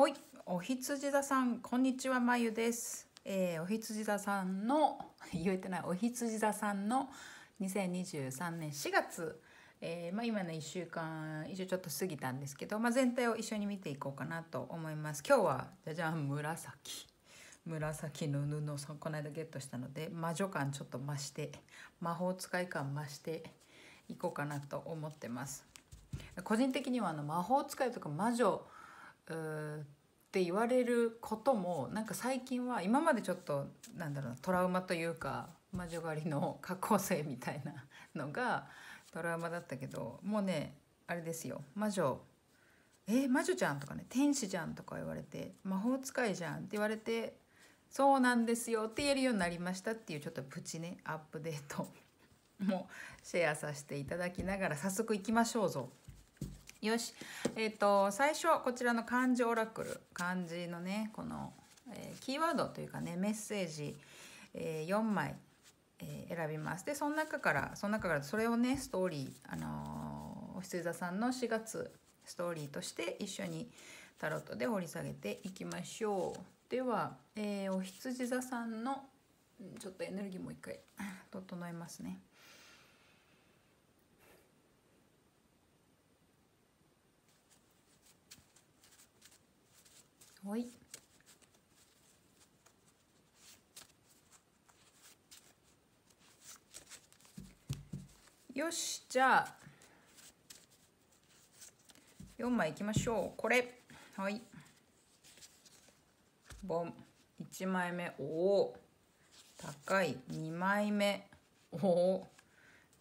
はい、お羊座さん、こんにちは、まゆです。えー、お羊座さんの、言えてない、お羊座さんの2023年4月、えー、まあ、今の1週間以上ちょっと過ぎたんですけど、まあ、全体を一緒に見ていこうかなと思います。今日は、じゃじゃん、紫。紫の布をこの間ゲットしたので、魔女感ちょっと増して、魔法使い感増していこうかなと思ってます。個人的にはあの魔法使いとか魔女って言われることもなんか最近は今までちょっとなんだろうトラウマというか魔女狩りの過去性みたいなのがトラウマだったけどもうねあれですよ魔女えー、魔女ちゃんとかね天使じゃんとか言われて魔法使いじゃんって言われてそうなんですよって言えるようになりましたっていうちょっとプチねアップデートもシェアさせていただきながら早速いきましょうぞ。よし。えっ、ー、と、最初、こちらの漢字オラクル、漢字のね、この、えー、キーワードというかね、メッセージ、えー、4枚、えー、選びます。で、その中から、その中から、それをね、ストーリー、あのー、おひつ座さんの4月、ストーリーとして一緒にタロットで掘り下げていきましょう。では、えー、お羊座さんの、ちょっとエネルギーもう一回 整えますね。はいよしじゃあ4枚いきましょうこれはいボン一枚目おお高い二枚目おお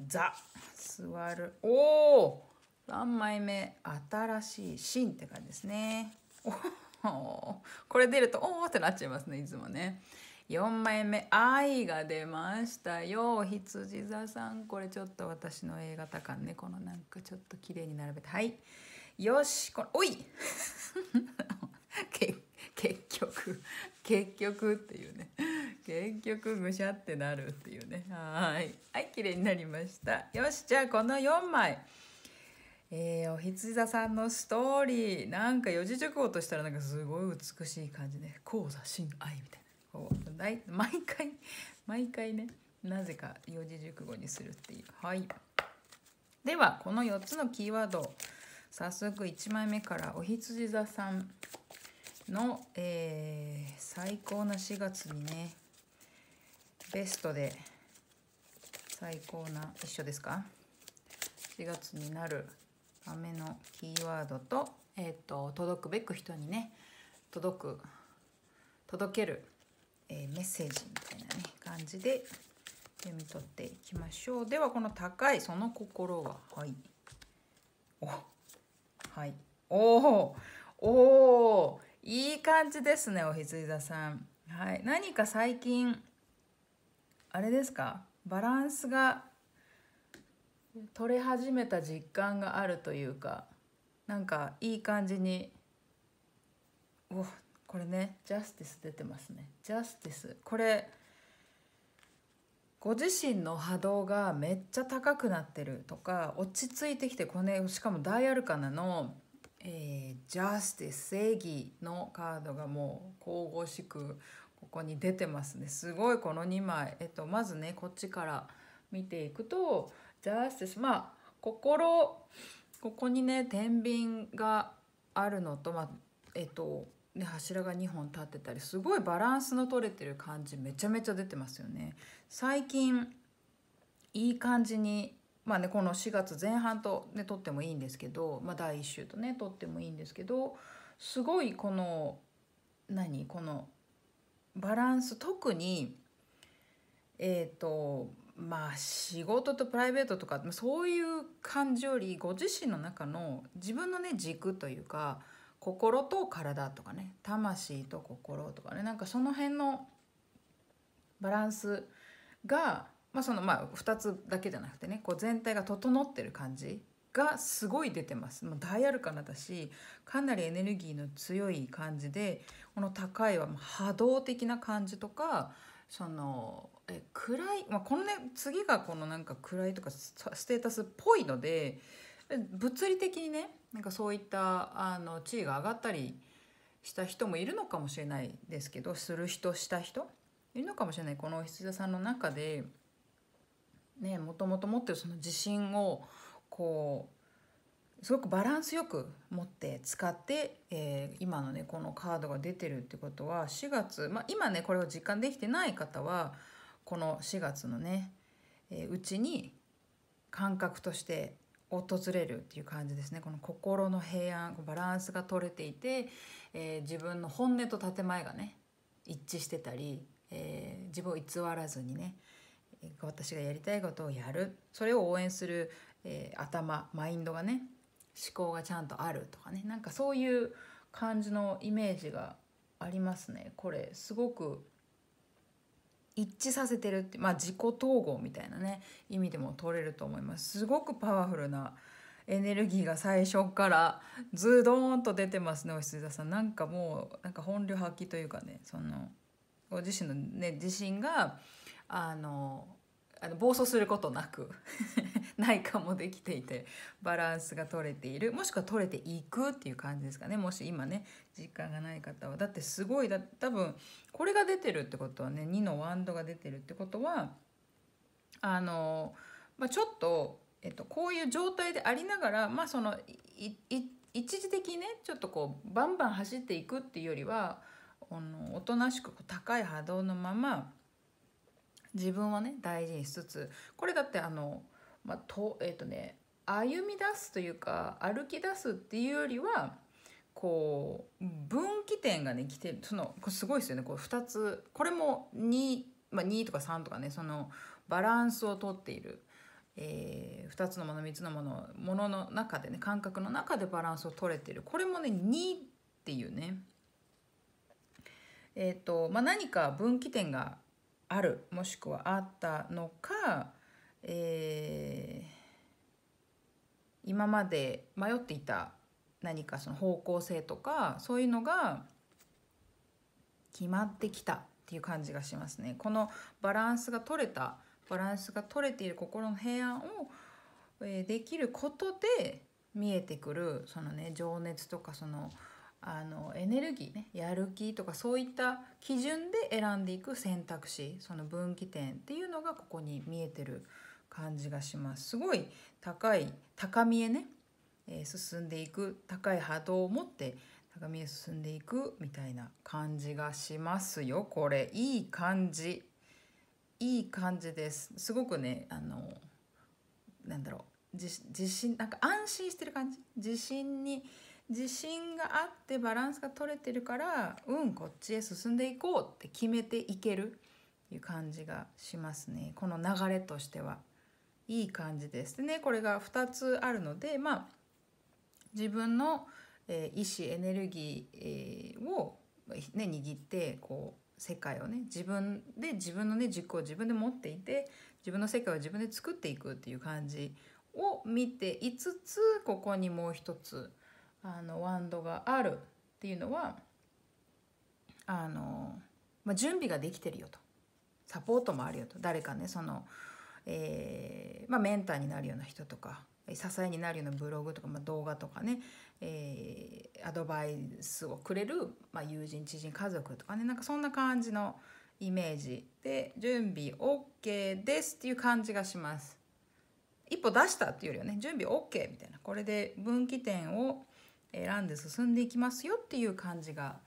ザ座るおお3枚目新しいシンって感じですねおこれ出るとおおってなっちゃいますねいつもね4枚目「愛」が出ましたよ羊座さんこれちょっと私の A 型感ねこのなんかちょっと綺麗に並べてはいよしこれおい結局結局っていうね結局ぐしゃってなるっていうねはいはい綺麗になりましたよしじゃあこの4枚えー、おひつ座さんのストーリーなんか四字熟語としたらなんかすごい美しい感じね「高座親愛」みたいなこうだい毎回毎回ねなぜか四字熟語にするっていうはいではこの4つのキーワード早速1枚目からおひつじ座さんの、えー、最高な4月にねベストで最高な一緒ですか4月になる豆のキーワードと,、えーと、届くべく人にね届く届ける、えー、メッセージみたいなね感じで読み取っていきましょうではこの「高いその心は」はいおはいおおいい感じですねおひつい座さんはい何か最近あれですかバランスが取れ始めた実感があるというかなんかいい感じにおこれねジャスティス出てますねジャスティスこれご自身の波動がめっちゃ高くなってるとか落ち着いてきてこれ、ね、しかも大アルカナの、えー、ジャスティス正義のカードがもう神々しくここに出てますねすごいこの2枚、えっと、まずねこっちから見ていくとジャスティスまあ心ここにね天秤があるのとまあえっとね、柱が2本立ってたりすごいバランスの取れてる感じめちゃめちゃ出てますよね。最近いい感じにまあねこの4月前半とね取ってもいいんですけど、まあ、第1週とね取ってもいいんですけどすごいこの何このバランス特にえっ、ー、とまあ仕事とプライベートとかそういう感じよりご自身の中の自分のね軸というか心と体とかね魂と心とかねなんかその辺のバランスが、まあ、そのまあ2つだけじゃなくてねこう全体が整ってる感じがすごい出てます。もう大アルカナだしかなりエネルギーの強い感じでこの高いはもう波動的な感じとかそのえ暗い、まあ、このね次がこのなんか暗いとかステータスっぽいので物理的にねなんかそういったあの地位が上がったりした人もいるのかもしれないですけどする人した人いるのかもしれないこの羊座さんの中でねもともと持ってるその自信をこうすごくバランスよく持って使って、えー、今のねこのカードが出てるってことは4月、まあ、今ねこれを実感できてない方はこの4月のね、えー、うちに感覚として訪れるっていう感じですねこの心の平安バランスが取れていて、えー、自分の本音と建前がね一致してたり、えー、自分を偽らずにね私がやりたいことをやるそれを応援する、えー、頭マインドがね思考がちゃんとあるとかねなんかそういう感じのイメージがありますねこれすごく一致させてるって、まあ、自己統合みたいなね意味でも取れると思いますすごくパワフルなエネルギーが最初からズドーンと出てますねお羊座さんなんかもうなんか本領発揮というかねそのご自身の、ね、自信があのあの暴走することなく 内科もできていてバランスが取れているもしくは取れていくっていう感じですかねもし今ね実感がない方はだってすごいだ多分これが出てるってことはね2のワンドが出てるってことはあの、まあ、ちょっと、えっと、こういう状態でありながらまあその一時的にねちょっとこうバンバン走っていくっていうよりはおとなしく高い波動のまま自分はね大事にしつつこれだってあの、まあ、とえっ、ー、とね歩み出すというか歩き出すっていうよりはこう分岐点がね来てるそのすごいですよねこう2つこれも2、まあ、とか3とかねそのバランスをとっている、えー、2つのもの3つのものものの中でね感覚の中でバランスを取れてるこれもね2っていうねえっ、ー、とまあ、何か分岐点があるもしくはあったのか、えー、今まで迷っていた何かその方向性とかそういうのが決まってきたっていう感じがしますね。このバランスが取れたバランスが取れている心の平安を、えー、できることで見えてくるそのね情熱とかその、あのエネルギーねやる気とかそういった基準で選んでいく選択肢その分岐点っていうのがここに見えてる感じがしますすごい高い高みへね、えー、進んでいく高い波動を持って高みへ進んでいくみたいな感じがしますよこれいい感じいい感じですすごくねあのなんだろう自信なんか安心してる感じ自信に自信があってバランスが取れてるからうんこっちへ進んでいこうって決めていけるいう感じがしますねこの流れとしてはいい感じです。でねこれが2つあるのでまあ自分の、えー、意思エネルギー、えー、を、ね、握ってこう世界をね自分で自分のね軸を自分で持っていて自分の世界を自分で作っていくっていう感じを見ていつつここにもう一つあのワンドがあるっていうのはあの、まあ、準備ができてるよとサポートもあるよと誰かねその、えーまあ、メンターになるような人とか支えになるようなブログとか、まあ、動画とかね、えー、アドバイスをくれる、まあ、友人知人家族とかねなんかそんな感じのイメージで準備 OK ですっていう感じがします。一歩出したっていうよりはね準備 OK みたいなこれで分岐点を選んで進んでいきますよっていう感じが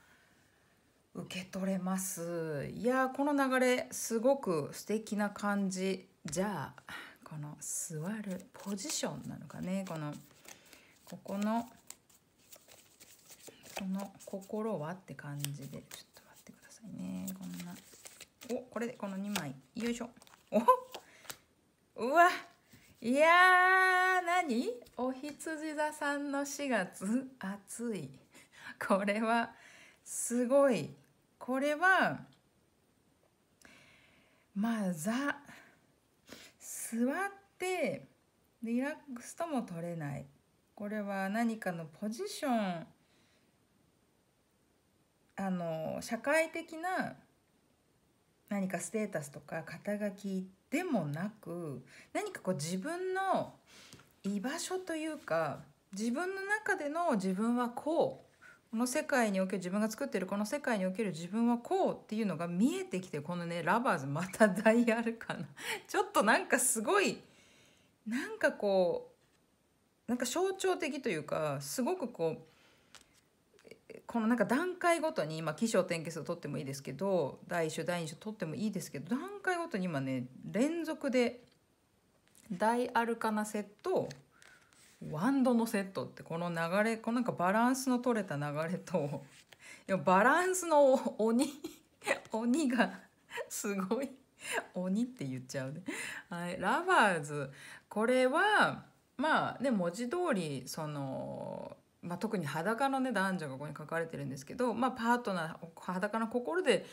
受け取れますいやこの流れすごく素敵な感じじゃあこの座るポジションなのかねこのここのこの心はって感じでちょっと待ってくださいねこんなおこれでこの2枚よいしょおうわいやー何おひつじ座さんの4月暑いこれはすごいこれはまあ座座ってリラックスとも取れないこれは何かのポジションあの社会的な何かステータスとか肩書きでもなく何かこう自分の居場所というか自分の中での自分はこうこの世界における自分が作ってるこの世界における自分はこうっていうのが見えてきてこのねラバーズまたダイヤルかな ちょっとなんかすごいなんかこうなんか象徴的というかすごくこうこのなんか段階ごとに今起承転結を取ってもいいですけど第1種第2種取ってもいいですけど段階ごとに今ね連続で大アルカナセットワンドのセットってこの流れこのなんかバランスの取れた流れといやバランスの鬼鬼がすごい鬼って言っちゃうね。はい、ラバーズこれはまあね文字通りそのまあ、特に裸のね男女がここに書かれてるんですけど、まあ、パートナー裸の心で、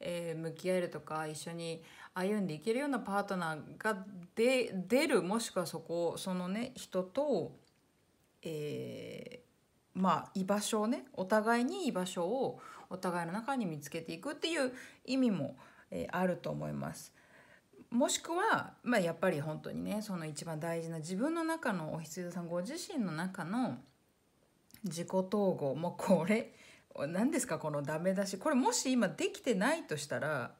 えー、向き合えるとか一緒に歩んでいけるようなパートナーがで出るもしくはそこそのね人と、えー、まあ居場所をねお互いに居場所をお互いの中に見つけていくっていう意味も、えー、あると思います。もしくは、まあ、やっぱり本当にねその一番大事な自分の中のおひつさんご自身の中の自己統合もこれ何ですかこのダメ出しこれもし今できてないとしたら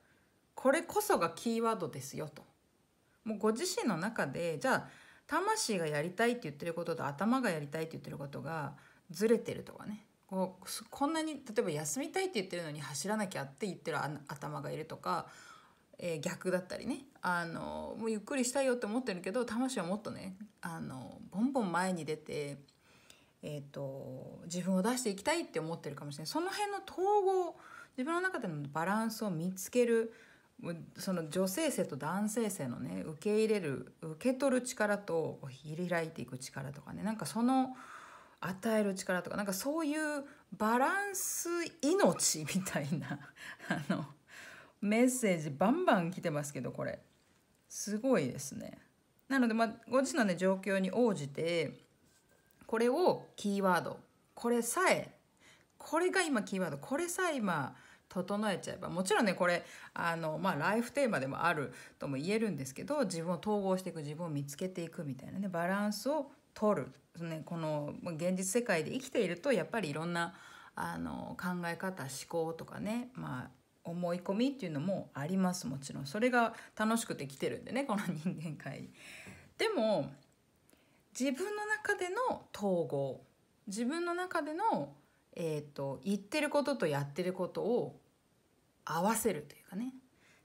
これこそがキーワードですよと。もうご自身の中でじゃあ魂がやりたいって言ってることと頭がやりたいって言ってることがずれてるとかねこうこんなに例えば休みたいって言ってるのに走らなきゃって言ってる頭がいるとか、えー、逆だったりねあのもうゆっくりしたいよって思ってるけど魂はもっとねあのボンボン前に出てえーと、自分を出していきたいって思ってるかもしれないその辺の統合自分の中でのバランスを見つけるその女性性と男性性のね受け入れる受け取る力と開いていく力とかねなんかその与える力とかなんかそういうバランス命みたいな あのメッセージバンバン来てますけどこれすごいですね。なので、まあ、ご自身の、ね、状況に応じてこれをキーワードこれさえこれが今キーワードこれさえ今整えちゃえばもちろんねこれあの、まあ、ライフテーマでもあるとも言えるんですけど自分を統合していく自分を見つけていくみたいなねバランスを取る、ね、この現実世界で生きているとやっぱりいろんなあの考え方思考とかね、まあ、思い込みっていうのもありますもちろんそれが楽しくて来てるんでねこの人間界に。でも自分の中での統合自分の中での、えーと、言ってることとやってることを合わせるというかね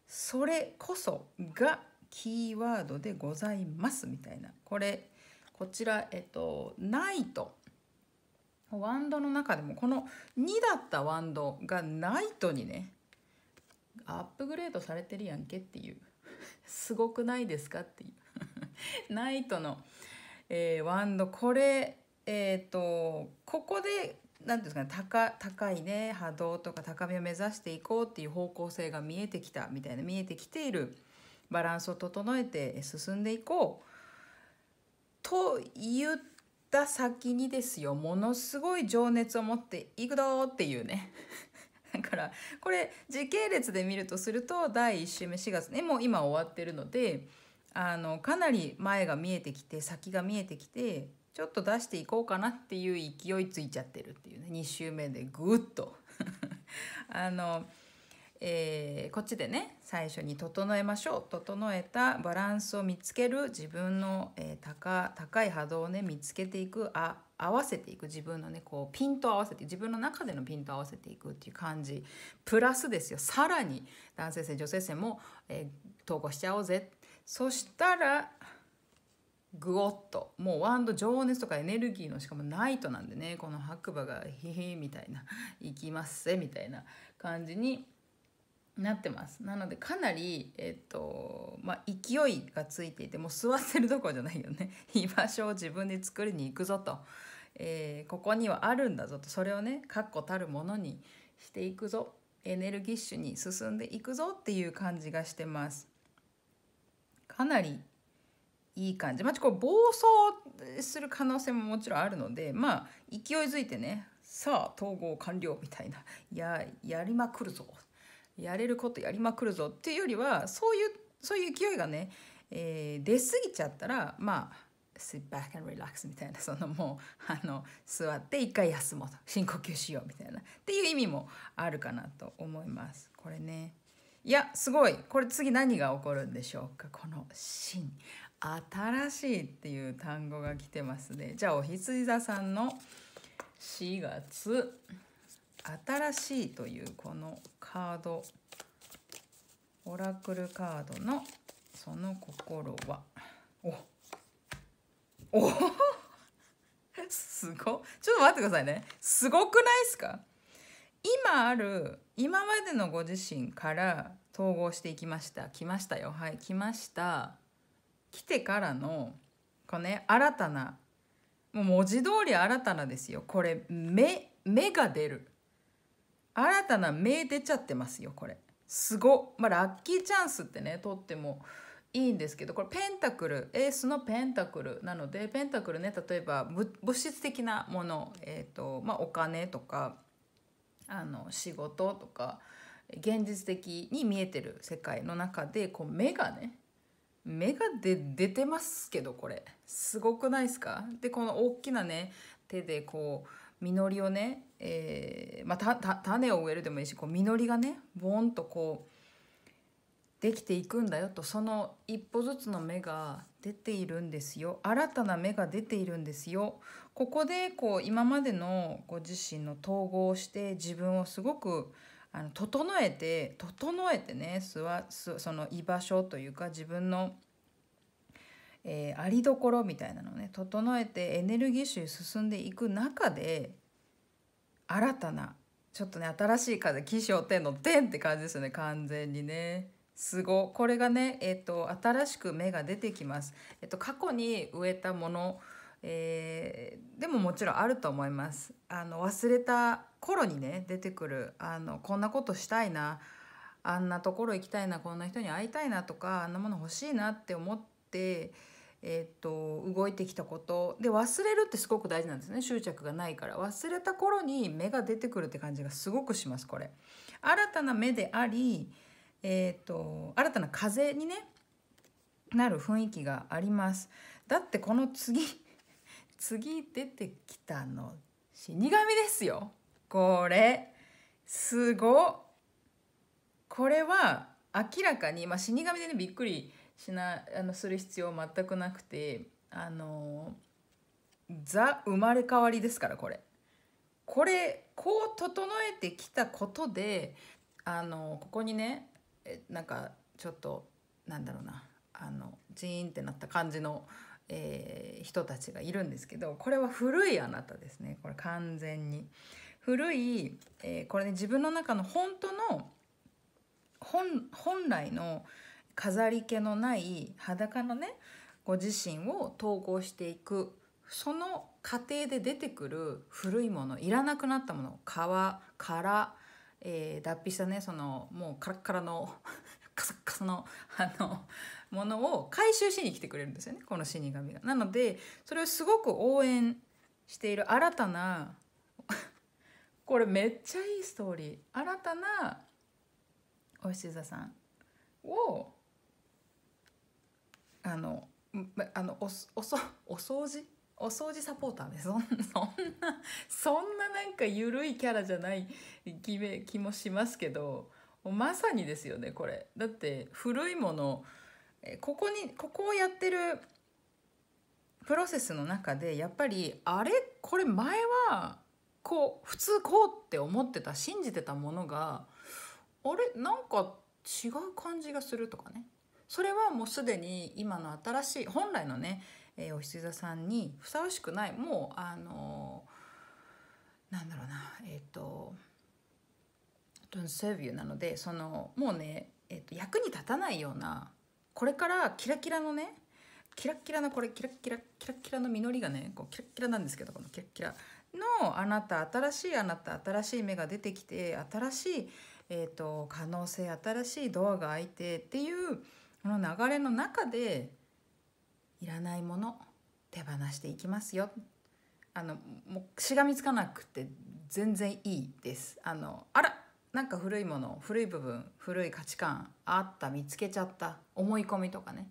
それこそがキーワードでございますみたいなこれこちらえっ、ー、とナイトワンドの中でもこの2だったワンドがナイトにねアップグレードされてるやんけっていう すごくないですかっていう ナイトのえー、ワンドこれえっ、ー、とここで何ていうんですかね高いね波動とか高みを目指していこうっていう方向性が見えてきたみたいな見えてきているバランスを整えて進んでいこうと言った先にですよものすごい情熱を持っていくぞっていうね。だからこれ時系列で見るとすると第1週目4月ねもう今終わってるのであのかなり前が見えてきて先が見えてきてちょっと出していこうかなっていう勢いついちゃってるっていうね2週目でぐっと あの、えー、こっちでね最初に整えましょう整えたバランスを見つける自分の、えー、高高い波動をね見つけていくあ合わせていく自分のねこうピント合わせて自分の中でのピント合わせていくっていう感じプラスですよさらに男性性女性性も、えー、統合しちゃおうぜってそしたらグオっともうワンド情熱とかエネルギーのしかもナイトなんでねこの白馬が「へへ」みたいな「行きますせ」みたいな感じになってますなのでかなり、えっとまあ、勢いがついていてもう座ってるどころじゃないよね 居場所を自分で作りに行くぞと、えー、ここにはあるんだぞとそれをね確固たるものにしていくぞエネルギッシュに進んでいくぞっていう感じがしてます。かなりいい感じまあこう暴走する可能性ももちろんあるのでまあ勢いづいてねさあ統合完了みたいなややりまくるぞやれることやりまくるぞっていうよりはそういうそういう勢いがね、えー、出過ぎちゃったらまあ sit back and relax みたいなそのもうあの座って一回休もうと深呼吸しようみたいなっていう意味もあるかなと思います。これねいやすごいこれ次何が起こるんでしょうかこの「新」「新しい」っていう単語が来てますねじゃあお羊座さんの4月「新しい」というこのカードオラクルカードのその心はおおすごちょっと待ってくださいねすごくないですか今ある今までのご自身から統合していきました来ましたよはい来ました来てからのこうね新たなもう文字通り新たなですよこれ目目が出る新たな目出ちゃってますよこれすごまあラッキーチャンスってねとってもいいんですけどこれペンタクルエースのペンタクルなのでペンタクルね例えば物質的なもの、えーとまあ、お金とかあの仕事とか現実的に見えてる世界の中でこう目がね目が出てますけどこれすごくないですかでこの大きなね手でこう実りをね、えー、まあ、たた種を植えるでもいいしこう実りがねボンとこうできていくんだよとその一歩ずつの芽が出ているんですよ新たな芽が出ているんですよここでこう今までのご自身の統合して自分をすごくあの整えて整えてねすわすその居場所というか自分の、えー、ありどころみたいなのね整えてエネルギッシュに進んでいく中で新たなちょっとね新しい風起承天の天って感じですよね完全にね。すごこれがね、えーと、新しく芽が出てきます、えーと過去に植えたものえー、でももちろんあると思いますあの忘れた頃にね出てくるあのこんなことしたいなあんなところ行きたいなこんな人に会いたいなとかあんなもの欲しいなって思って、えーと、と動いてきたことで忘れるってすごく大事なんですね執着がないから忘れた頃に芽が出てくるって感じがすごくしますこれ。新たな目であり、えーと新たな風にねなる雰囲気があります。だってこの次次出てきたの死神ですよこれすごこれは明らかに、まあ、死神でねびっくりしなあのする必要全くなくてあのザ生まれ変わりですからこれ。これこう整えてきたことであのここにねなんかちょっとなんだろうなあのジーンってなった感じのえー、人たちがいるんですけどこれは古いあなたですねこれ完全に古い、えー、これね自分の中の本当の本来の飾り気のない裸のねご自身を統合していくその過程で出てくる古いものいらなくなったもの皮殻、えー、脱皮したねそのもうカラッカラのカサッカサのあのものを回収しに来てくれるんですよねこの死神が。なのでそれをすごく応援している新たな これめっちゃいいストーリー新たなおし座さんをあのあのおおそお掃除お掃除サポーターで そんなそんななんか緩いキャラじゃない気気もしますけどまさにですよねこれだって古いものここにここをやってるプロセスの中でやっぱりあれこれ前はこう普通こうって思ってた信じてたものがあれなんか違う感じがするとかねそれはもうすでに今の新しい本来のね、えー、お羊座さんにふさわしくないもうあのー、なんだろうなえっ、ー、と「ドンセービューなのでそのもうね、えーと役に立たないようなこれからキラキラのねキラキラのこれキラキラキラキラの実りがねこうキラキラなんですけどこのキラキラのあなた新しいあなた新しい芽が出てきて新しい、えーと、可能性新しいドアが開いてっていうこの流れの中でいらないもの手放していきますよあのもうしがみつかなくて全然いいです。あのあらなんか古いもの古い部分古い価値観あった見つけちゃった思い込みとかね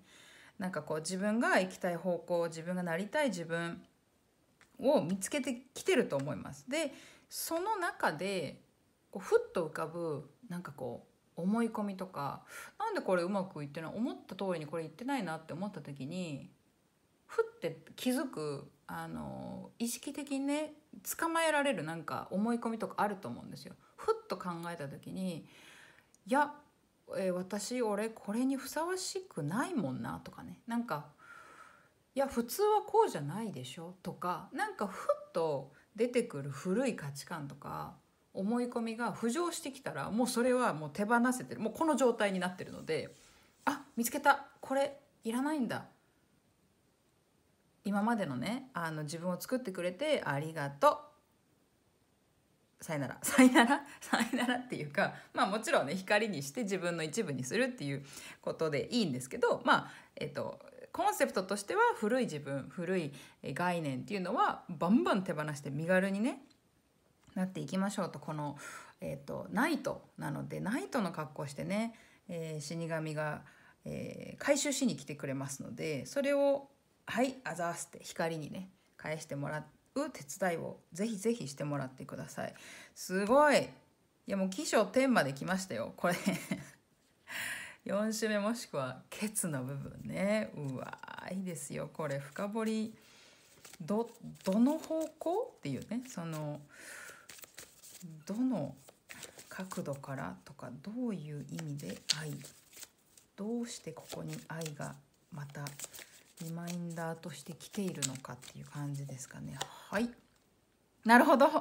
なんかこう自分が行きたい方向自分がなりたい自分を見つけてきてると思います。でその中でこうふっと浮かぶなんかこう思い込みとかなんでこれうまくいってない思った通りにこれいってないなって思った時にふって気づくあの意識的にね捕まえられるなんか思い込みとかあると思うんですよ。ふっと考えた時にいや、えー、私俺これにふさわしくないもんなとかねなんかいや普通はこうじゃないでしょとかなんかふっと出てくる古い価値観とか思い込みが浮上してきたらもうそれはもう手放せてるもうこの状態になってるのであ見つけたこれいらないんだ今までのねあの自分を作ってくれてありがとうさよなら さよならさよならっていうかまあもちろんね光にして自分の一部にするっていうことでいいんですけどまあえっとコンセプトとしては古い自分古い概念っていうのはバンバン手放して身軽にねなっていきましょうとこの、えっと、とナイトなのでナイトの格好してね、えー、死神が、えー、回収しに来てくれますのでそれをはいあざーすって光にね返してもらう手伝いをぜひぜひしてもらってくださいすごいいやもう起承天まで来ましたよこれ4週 目もしくはケツの部分ねうわいいですよこれ深掘りどの方向っていうねそのどの角度からとかどういう意味で愛どうしてここに愛がまたリマインダーとして来ているのかっていう感じですかねはいなるほどな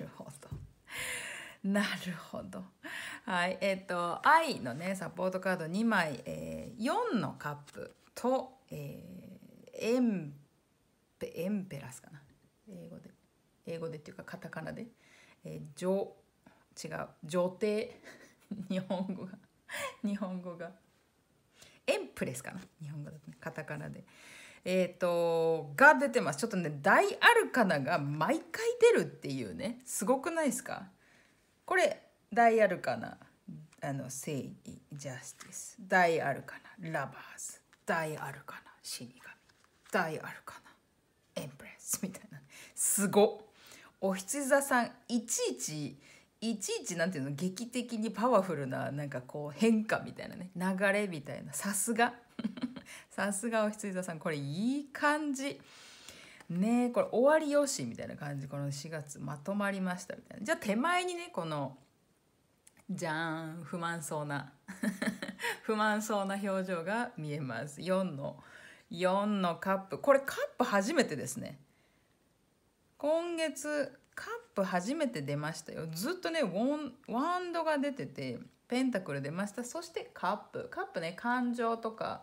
るほどなるほどはいえっ、ー、と「愛」のねサポートカード2枚、えー、4のカップと、えー、エンペエンペラスかな英語で英語でっていうかカタカナで「えー、女」違う「女帝」日本語が日本語が。プレスかな日本語だとねカタカナで。えーと、が出てますちょっとね大アルカナが毎回出るっていうねすごくないですかこれ大アルカナあの正義ジャスティス大アルカナラバーズ大アルカナ死神大アルカナエンプレスみたいなすごおひつ座さんいちいちいちいちなんていうの劇的にパワフルななんかこう変化みたいなね流れみたいなさすが さすがお羊座さんこれいい感じねこれ終わりよしみたいな感じこの4月まとまりましたみたいなじゃあ手前にねこのじゃーん不満そうな 不満そうな表情が見えます4の4のカップこれカップ初めてですね今月カップ初めて出ましたよずっとねワンドが出ててペンタクル出ましたそしてカップカップね感情とか、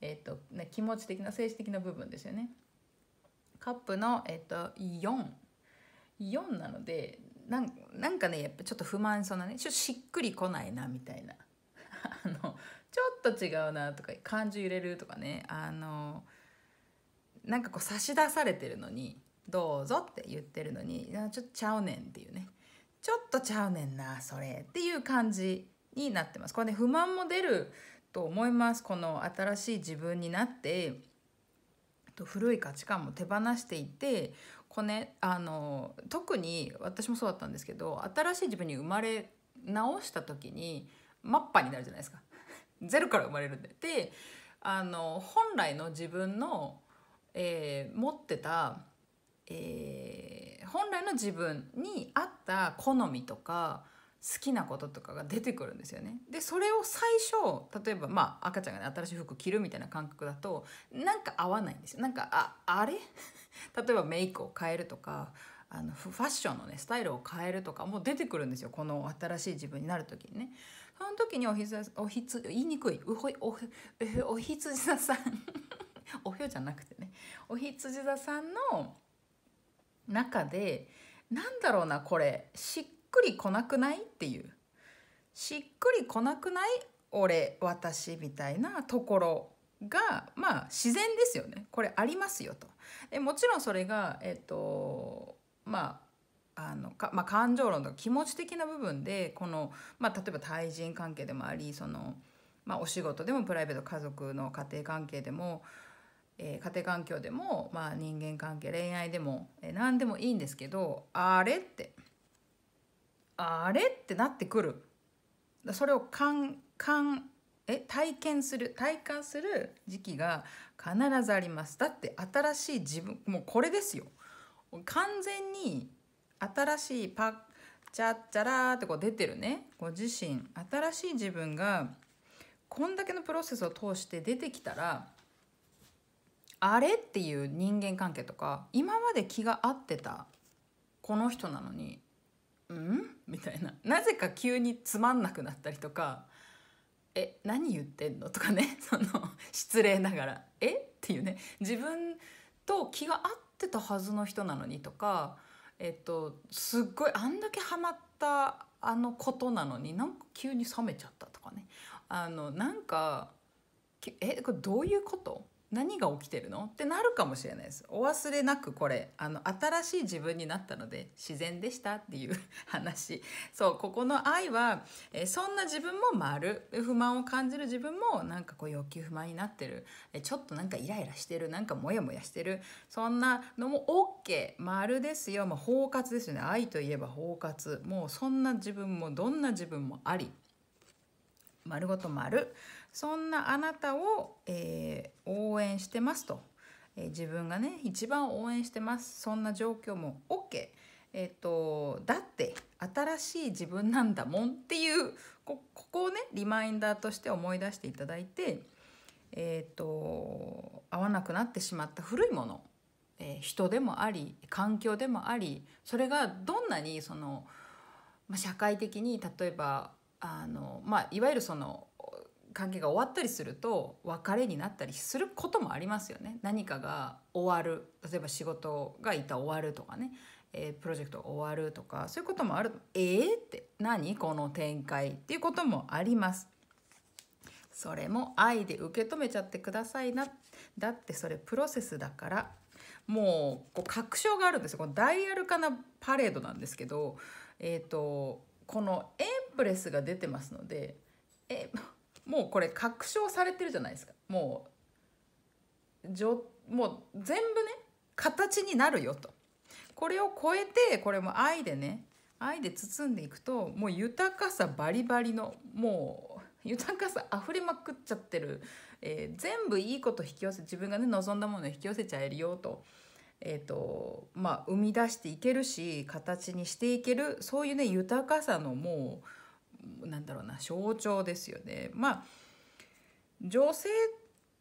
えっとね、気持ち的な精神的な部分ですよねカップの、えっと、44なのでなんなんかねやっぱちょっと不満そうなねちょっとしっくりこないなみたいな あのちょっと違うなとか感情揺れるとかねあのなんかこう差し出されてるのにどうぞって言ってるのにちょっとちゃうねんっていうねちょっとちゃうねんなそれっていう感じになってますこれね不満も出ると思いますこの新しい自分になってと古い価値観も手放していてこれ、ね、あの特に私もそうだったんですけど新しい自分に生まれ直した時にマッパになるじゃないですか ゼロから生まれるんで。であの本来の自分の、えー、持ってたえー、本来の自分に合った好みとか好きなこととかが出てくるんですよね。でそれを最初例えば、まあ、赤ちゃんが、ね、新しい服着るみたいな感覚だとなんか合わないんですよ。なんかああれ 例えばメイクを変えるとかあのファッションのねスタイルを変えるとかも出てくるんですよこの新しい自分になる時にね。その時におひおひつ言いにくいおひおひおひつじ座さん おひょじゃなくてねおひつじ座さんの中でなんだろうなこれしっくりこなくないっていうしっくりこなくない俺私みたいなところがまあ自然ですよねこれありますよと。でもちろんそれが、えっとまああのかまあ、感情論とか気持ち的な部分でこの、まあ、例えば対人関係でもありその、まあ、お仕事でもプライベート家族の家庭関係でもえー、家庭環境でも、まあ、人間関係恋愛でも、えー、何でもいいんですけどあれってあれってなってくるそれをかんかんえ体験する体感する時期が必ずありますだって新しい自分もうこれですよ完全に新しいパッチャッチャラーってこう出てるねご自身新しい自分がこんだけのプロセスを通して出てきたらあれっていう人間関係とか今まで気が合ってたこの人なのにうんみたいななぜか急につまんなくなったりとか「え何言ってんの?」とかね その失礼ながら「えっ?」ていうね自分と気が合ってたはずの人なのにとか、えっと、すっごいあんだけハマったあのことなのになんか急に冷めちゃったとかねあのなんかえこれどういうこと何が起きてるのってなるかもしれないですお忘れなくこれあの新しい自分になったので自然でしたっていう 話そうここの愛は、えそんな自分も丸不満を感じる自分もなんかこう欲求不満になってる、えちょっとなんかイライラしてるなんかモヤモヤしてるそんなのも OK 丸ですよ、ま包括ですよね愛といえば包括もうそんな自分もどんな自分もあり丸ごと丸。そんなあなたを、えー、応援してますと、えー、自分がね一番応援してますそんな状況も OK、えーっとだって新しい自分なんだもんっていうここをねリマインダーとして思い出していただいて、えーと、と合わなくなってしまった古いもの、え人でもあり環境でもありそれがどんなにその、まあ、社会的に例えばあの、まあ、いわゆるその関係が終わったりすると別れになったりすることもありますよね何かが終わる例えば仕事がいた終わるとかね、えー、プロジェクトが終わるとかそういうこともあるえー、って何この展開っていうこともありますそれも愛で受け止めちゃってくださいなだってそれプロセスだからもうこう確証があるんですよこのダイアル化なパレードなんですけどえっ、ー、とこのエンプレスが出てますのでえもうこれ確証されてるじゃないですかもうじょもう全部ね形になるよとこれを超えてこれも愛でね愛で包んでいくともう豊かさバリバリのもう豊かさ溢れまくっちゃってる、えー、全部いいこと引き寄せ自分がね望んだものを引き寄せちゃえるよと。えーとまあ、生み出していけるし形にしていけるそういうね豊かさのもうなんだろうな象徴ですよね。まあ女性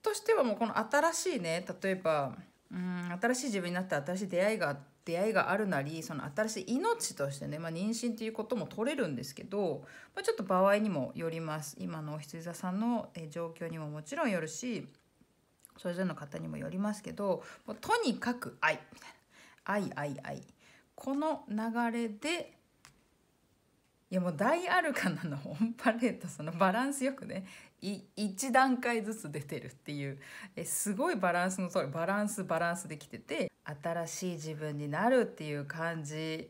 としてはもうこの新しいね例えばうん新しい自分になって新しい出会いが出会いがあるなりその新しい命としてね、まあ、妊娠ということも取れるんですけど、まあ、ちょっと場合にもよります今のお羊座さんの状況にももちろんよるしそれぞれの方にもよりますけどもうとにかく愛みたいな愛愛愛この流れでいやもう大アルカナのオンパレードそのバランスよくね1段階ずつ出てるっていうえすごいバランスのとりバランスバランスできてて新しい自分になるっていう感じ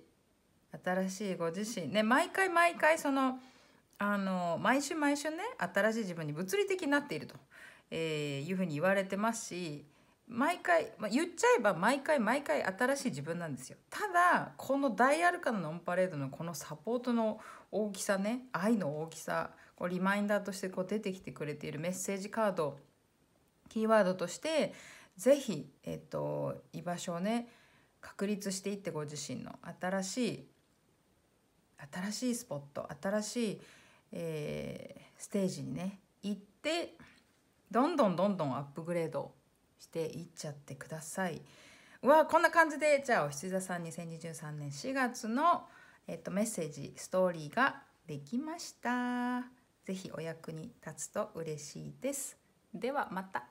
新しいご自身ね毎回毎回そのあの毎週毎週ね新しい自分に物理的になっていると、えー、いうふうに言われてますし毎回、まあ、言っちゃえば毎回毎回新しい自分なんですよただこの大アルカのオンパレードのこのサポートの大きさね愛の大きさこうリマインダーとしてこう出てきてくれているメッセージカードキーワードとして是非、えっと、居場所をね確立していってご自身の新しい新しいスポット新しい、えー、ステージにね行ってどんどんどんどんアップグレードしていっちゃってください。わこんな感じでじゃあお羊座さん2023年4月の、えっと、メッセージストーリーができました。ぜひお役に立つと嬉しいです。ではまた。